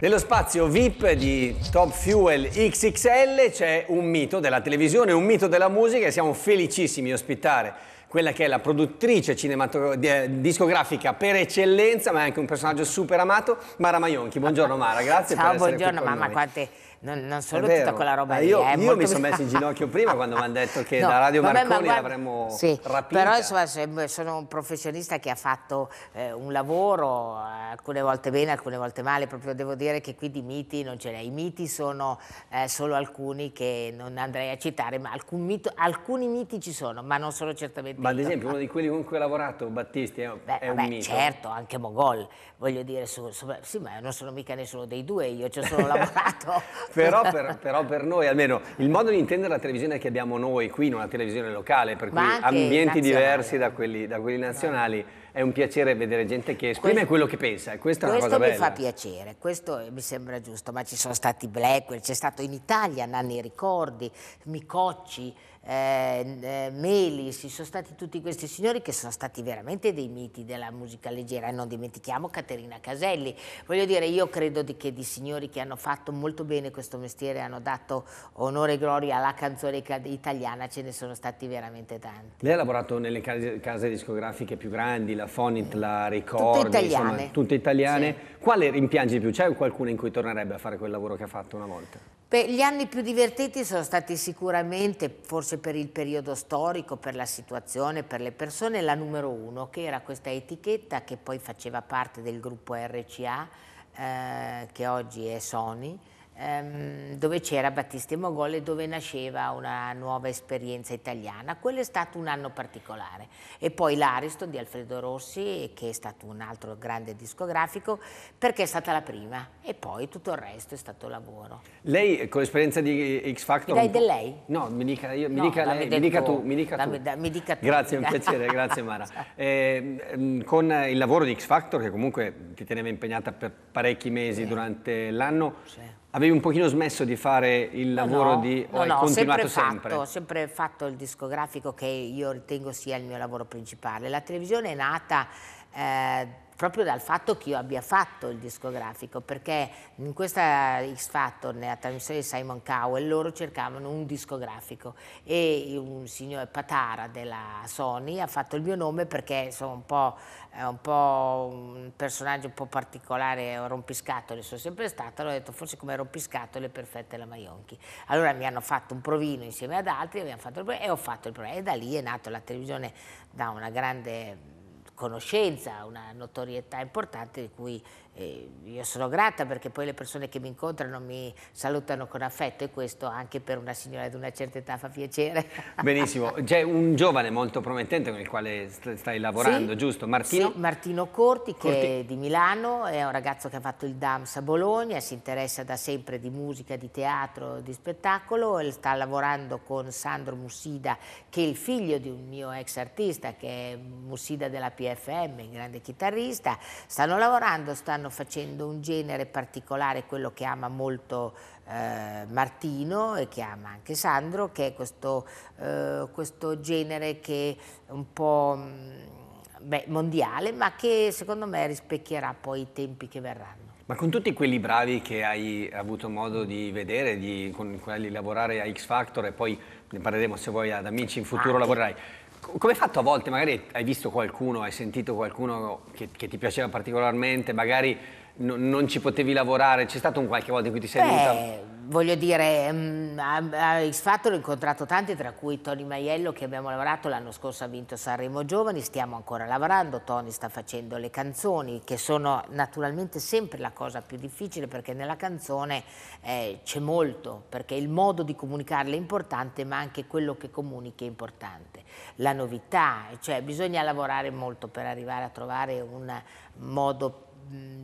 Nello spazio VIP di Top Fuel XXL c'è un mito della televisione, un mito della musica e siamo felicissimi di ospitare quella che è la produttrice eh, discografica per eccellenza, ma è anche un personaggio super amato, Mara Maionchi. Buongiorno Mara, grazie Ciao, per essere qui Ciao, buongiorno mamma, quante non, non solo tutta quella roba ah, io, lì. Io, eh, mi sono messo in ginocchio prima quando mi hanno detto che no, da Radio vabbè, Marconi guarda, l'avremmo sì, rapita. Però insomma sono un professionista che ha fatto eh, un lavoro, eh, alcune volte bene, alcune volte male, proprio devo dire che qui di miti non ce n'è. I miti sono eh, solo alcuni che non andrei a citare, ma alcun mito, alcuni miti ci sono, ma non sono certamente Ma ad esempio uno di quelli con cui ha lavorato, Battisti, è, Beh, è vabbè, mito. Certo, anche Mogol, voglio dire, su, su, sì, ma non sono mica nessuno dei due, io ci sono solo lavorato. però, per, però, per, noi, almeno il modo di intendere la televisione che abbiamo noi qui, in una televisione locale, per cui ambienti nazionale. diversi da quelli, da quelli nazionali. No è un piacere vedere gente che esprime questo, quello che pensa. Questa è una cosa bella. Questo mi fa piacere, questo mi sembra giusto, ma ci sono stati Blackwell, c'è stato in Italia Nanni Ricordi, Micocci, eh, eh, Meli, ci sono stati tutti questi signori che sono stati veramente dei miti della musica leggera e non dimentichiamo Caterina Caselli. Voglio dire, io credo di, che di signori che hanno fatto molto bene questo mestiere, hanno dato onore e gloria alla canzone italiana, ce ne sono stati veramente tanti. Lei ha lavorato nelle case, case discografiche più grandi, la Fonit, la Ricordi, tutte italiane. Insomma, tutte italiane. Sì. Quale rimpiangi più? C'è qualcuno in cui tornerebbe a fare quel lavoro che ha fatto una volta? Beh, gli anni più divertenti sono stati sicuramente, forse per il periodo storico, per la situazione, per le persone, la numero uno, che era questa etichetta che poi faceva parte del gruppo RCA, eh, che oggi è Sony, Ehm, dove c'era Battisti Mogol e dove nasceva una nuova esperienza italiana. Quello è stato un anno particolare. E poi l'Aristo di Alfredo Rossi, che è stato un altro grande discografico, perché è stata la prima. E poi tutto il resto è stato lavoro. Lei con l'esperienza di X Factor... Mi dai di lei? No, mi dica, io, mi no, dica lei, mi dica tu, mi dica tu. da, mi dica tu. Grazie, un piacere, grazie Mara. Eh, mm, con il lavoro di X Factor, che comunque ti teneva impegnata per parecchi mesi sì. durante l'anno, sì. Avevi un pochino smesso di fare il lavoro no, di... No, no, ho continuato sempre, sempre. Fatto, sempre fatto il discografico che io ritengo sia il mio lavoro principale. La televisione è nata... Eh, proprio dal fatto che io abbia fatto il discografico, perché in questa X Factor, nella trasmissione di Simon Cowell, loro cercavano un discografico e un signore Patara della Sony ha fatto il mio nome perché sono un po', un, po un personaggio un po' particolare, rompiscatole sono sempre stato, allora ho detto forse come rompiscatole perfette la Maionchi. Allora mi hanno fatto un provino insieme ad altri, abbiamo fatto il provino e ho fatto il provino e da lì è nata la televisione da una grande conoscenza, una notorietà importante di cui eh, io sono grata perché poi le persone che mi incontrano mi salutano con affetto e questo anche per una signora di una certa età fa piacere. Benissimo, c'è un giovane molto promettente con il quale stai lavorando, sì? giusto? Martino? Sì, Martino Corti che Corti. è di Milano, è un ragazzo che ha fatto il DAMS a Bologna, si interessa da sempre di musica, di teatro, di spettacolo e sta lavorando con Sandro Mussida che è il figlio di un mio ex artista che è Mussida della PFM, un grande chitarrista, stanno lavorando, stanno stanno facendo un genere particolare, quello che ama molto eh, Martino e che ama anche Sandro, che è questo, eh, questo genere che è un po' mm, beh, mondiale, ma che secondo me rispecchierà poi i tempi che verranno. Ma con tutti quelli bravi che hai avuto modo di vedere, di, con quelli lavorare a X Factor e poi ne parleremo se vuoi ad amici in futuro ah, lavorerai. Come hai fatto a volte? Magari hai visto qualcuno, hai sentito qualcuno che, che ti piaceva particolarmente, magari non, non ci potevi lavorare, c'è stato un qualche volta in cui ti sei venuta? voglio dire, mm, a, a X Factor ho incontrato tanti, tra cui Tony Maiello che abbiamo lavorato l'anno scorso, ha vinto Sanremo Giovani, stiamo ancora lavorando, Tony sta facendo le canzoni che sono naturalmente sempre la cosa più difficile perché nella canzone eh, c'è molto, perché il modo di comunicarla è importante ma anche quello che comunichi è importante, la novità, cioè bisogna lavorare molto per arrivare a trovare un modo più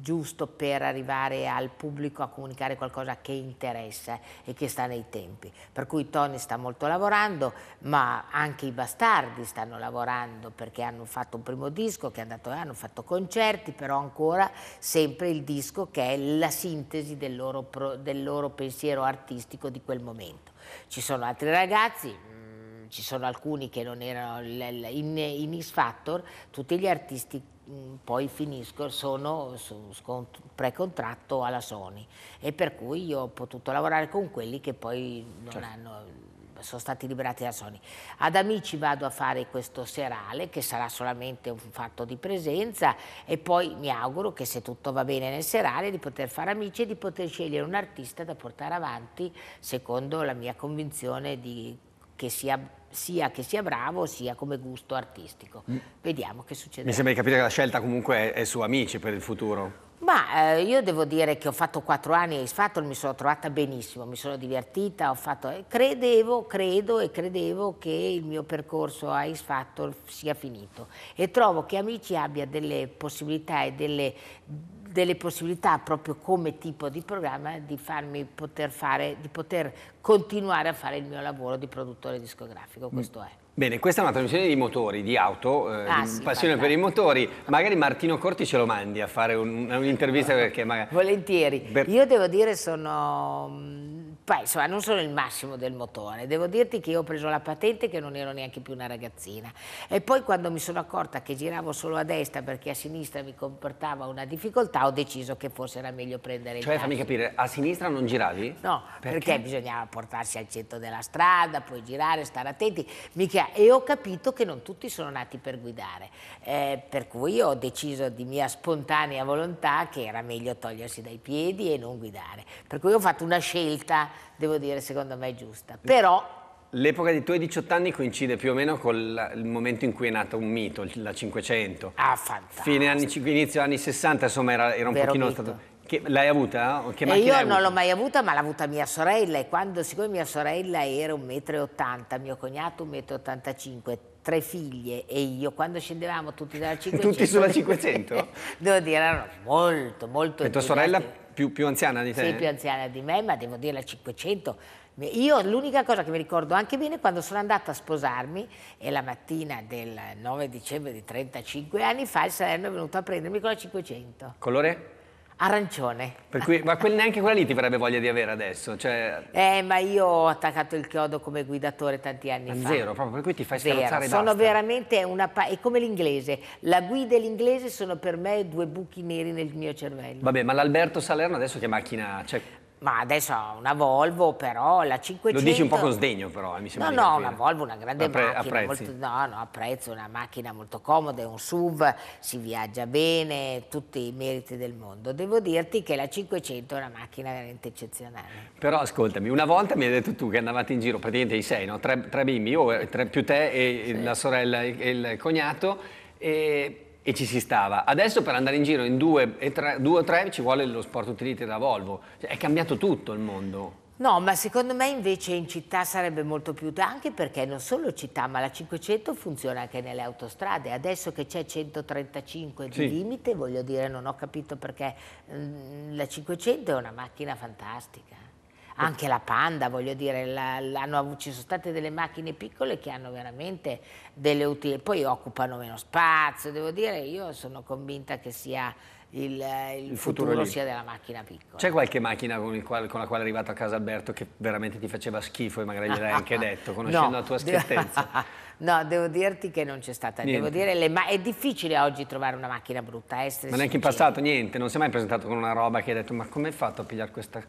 giusto per arrivare al pubblico a comunicare qualcosa che interessa e che sta nei tempi. Per cui Tony sta molto lavorando, ma anche i bastardi stanno lavorando perché hanno fatto un primo disco che è andato, hanno fatto concerti, però ancora sempre il disco che è la sintesi del loro, del loro pensiero artistico di quel momento. Ci sono altri ragazzi, ci sono alcuni che non erano in, in X Factor, tutti gli artisti mm, poi finiscono, sono su precontratto alla Sony e per cui io ho potuto lavorare con quelli che poi non certo. hanno sono stati liberati da Sony. Ad Amici vado a fare questo serale che sarà solamente un fatto di presenza e poi mi auguro che se tutto va bene nel serale di poter fare Amici e di poter scegliere un artista da portare avanti secondo la mia convinzione di, che sia sia che sia bravo sia come gusto artistico. Mm. Vediamo che succede. Mi sembra di capire che la scelta comunque è, è su Amici per il futuro. Ma eh, io devo dire che ho fatto quattro anni a e fatto, mi sono trovata benissimo, mi sono divertita, ho fatto, eh, credevo, credo e credevo che il mio percorso a X Factor sia finito e trovo che Amici abbia delle possibilità e delle delle possibilità proprio come tipo di programma di farmi poter fare, di poter continuare a fare il mio lavoro di produttore discografico, mm. questo è. Bene, questa è una trasmissione di motori, di auto, eh, ah, sì, passione per i motori. Magari Martino Corti ce lo mandi a fare un'intervista perché magari... Volentieri. Per... Io devo dire sono mm, poi, insomma, non sono il massimo del motore. Devo dirti che io ho preso la patente che non ero neanche più una ragazzina. E poi quando mi sono accorta che giravo solo a destra perché a sinistra mi comportava una difficoltà, ho deciso che forse era meglio prendere cioè, il Cioè, fammi capire, a sinistra non giravi? No, perché? perché? bisognava portarsi al centro della strada, poi girare, stare attenti. Mica... E ho capito che non tutti sono nati per guidare. Eh, per cui ho deciso di mia spontanea volontà che era meglio togliersi dai piedi e non guidare. Per cui ho fatto una scelta devo dire, secondo me è giusta. Però... L'epoca dei tuoi 18 anni coincide più o meno con il momento in cui è nato un mito, la 500. Ah, fantastico. Fine anni, inizio anni 60, insomma, era, era un Vero pochino mito. stato... Che, l'hai avuta? Che e io non l'ho mai avuta, ma l'ha avuta mia sorella. E quando, siccome mia sorella era un metro e m, mio cognato un metro e m, tre figlie e io, quando scendevamo tutti dalla 500... tutti sulla 500? devo dire, erano molto, molto... E tua sorella più, più, anziana di te? Sì, più anziana di me, ma devo dire la 500. Io l'unica cosa che mi ricordo anche bene è quando sono andata a sposarmi e la mattina del 9 dicembre di 35 anni fa il Salerno è venuto a prendermi con la 500. Colore? arancione. Cui, ma quel, neanche quella lì ti avrebbe voglia di avere adesso? Cioè... Eh, ma io ho attaccato il chiodo come guidatore tanti anni ma fa. Zero, proprio per cui ti fai zero. scalzare Sono veramente una... Pa- è come l'inglese. La guida e l'inglese sono per me due buchi neri nel mio cervello. Vabbè, ma l'Alberto Salerno adesso che macchina... Cioè... Ma adesso ha una Volvo, però la 500... Lo dici un po' con sdegno però, eh, mi sembra No, no, una Volvo, una grande a pre- macchina, molto, no, no, apprezzo, una macchina molto comoda, è un SUV, si viaggia bene, tutti i meriti del mondo. Devo dirti che la 500 è una macchina veramente eccezionale. Però ascoltami, una volta mi hai detto tu che andavate in giro, praticamente i sei, no? tre, tre bimbi, io, eh, tre, più te e sì. la sorella e il cognato, e e ci si stava. Adesso per andare in giro in due, tre, due o tre ci vuole lo sport utility da Volvo. Cioè, è cambiato tutto il mondo. No, ma secondo me invece in città sarebbe molto più anche perché non solo città, ma la 500 funziona anche nelle autostrade. Adesso che c'è 135 sì. di limite, voglio dire, non ho capito perché mm, la 500 è una macchina fantastica anche la Panda, voglio dire, la, la, ci sono state delle macchine piccole che hanno veramente delle utili, poi occupano meno spazio, devo dire, io sono convinta che sia il, il, il futuro, futuro sia della macchina piccola. C'è qualche macchina con, quale, con, la quale è arrivato a casa Alberto che veramente ti faceva schifo e magari gliel'hai anche detto, conoscendo no, la tua schiettezza? no, devo dirti che non c'è stata. Niente. Devo dire, è difficile oggi trovare una macchina brutta. Eh, essere ma neanche in passato, niente, non si è mai presentato con una roba che hai detto ma come hai fatto a pigliare questa...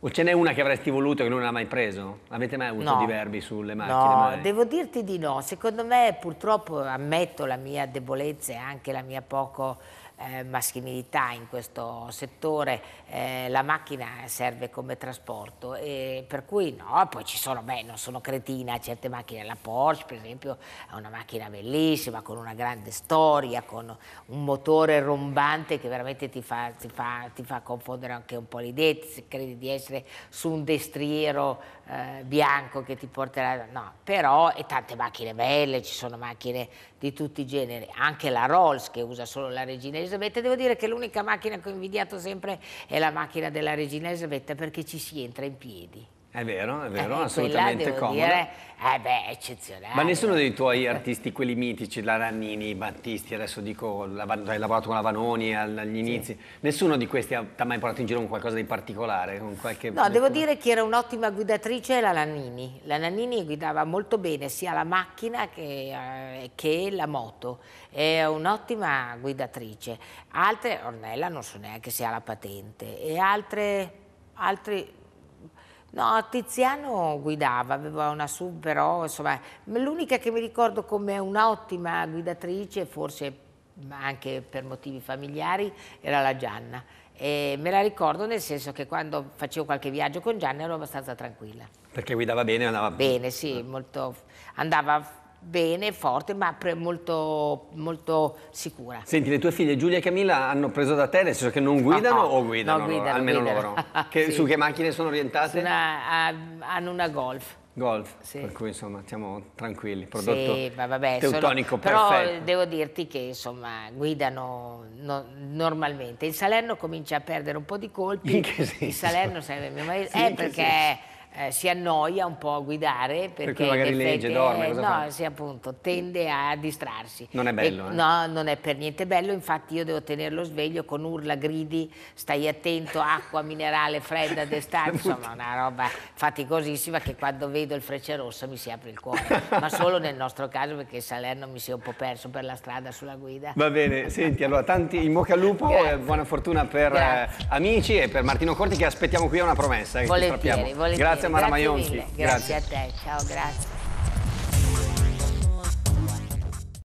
O ce n'è una che avresti voluto che non ha mai preso? Avete mai avuto no. diverbi sulle macchine? No, mai? devo dirti di no. Secondo me, purtroppo, ammetto la mia debolezza e anche la mia poco eh, maschilità in questo settore. Eh, la macchina serve come trasporto, per cui no. Poi ci sono, beh, non sono cretina, certe macchine. La Porsche, per esempio, è una macchina bellissima, con una grande storia, con un motore rombante che veramente ti fa, ti fa, ti fa confondere anche un po' l'idea, credi di essere essere su un destriero eh, bianco che ti porterà, no, però e tante macchine belle, ci sono macchine di tutti i generi, anche la Rolls che usa solo la regina Elisabetta, devo dire che l'unica macchina che ho invidiato sempre è la macchina della regina Elisabetta perché ci si entra in piedi. È vero, è vero, eh, assolutamente comoda. Dire, eh beh, eccezionale. Ma nessuno dei tuoi artisti, quelli mitici, la Rannini, Battisti, adesso dico, hai lavorato con la Vanoni agli inizi, sì. nessuno di questi ti ha mai portato in giro con qualcosa di particolare? Qualche... No, devo dire che era un'ottima guidatrice la Rannini. La Rannini guidava molto bene sia la macchina che, eh, che la moto. È un'ottima guidatrice. Altre, Ornella non so neanche se ha la patente, e altre, altri No, Tiziano guidava, aveva una sub però, insomma, l'unica che mi ricordo come un'ottima guidatrice, forse anche per motivi familiari, era la Gianna. E me la ricordo nel senso che quando facevo qualche viaggio con Gianna ero abbastanza tranquilla. Perché guidava bene? Andava bene, sì, molto, andava bene, forte, ma molto, molto, sicura. Senti, le tue figlie Giulia e Camilla hanno preso da te, nel senso che non guidano no, no, o guidano, no, guidano almeno guidano. loro? Che, sì. Su che macchine sono orientate? Una, hanno una Golf. Golf, sì. per cui insomma siamo tranquilli, prodotto sì, ma vabbè, teutonico sono, perfetto. Però devo dirti che insomma guidano no, normalmente. Il Salerno comincia a perdere un po' di colpi. In che senso? Il Salerno serve mio maestro. Sì, eh, perché... Senso? Eh, si annoia un po' a guidare perché per magari legge, dorme, eh, no, sì, appunto, tende a distrarsi. Non è bello, e, eh? No, non è per niente bello, infatti io devo tenerlo sveglio con urla, gridi, stai attento, acqua minerale fredda d'estate, insomma una roba faticosissima che quando vedo il freccia rossa mi si apre il cuore, ma solo nel nostro caso perché Salerno mi si è un po' perso per la strada sulla guida. Va bene, senti, allora tanti in bocca al lupo e buona fortuna per eh, amici e per Martino Corti che aspettiamo qui a una promessa. Eh, che volentieri, volentieri. Grazie Grazie a Mara Maionchi. Grazie. grazie a te, ciao, grazie.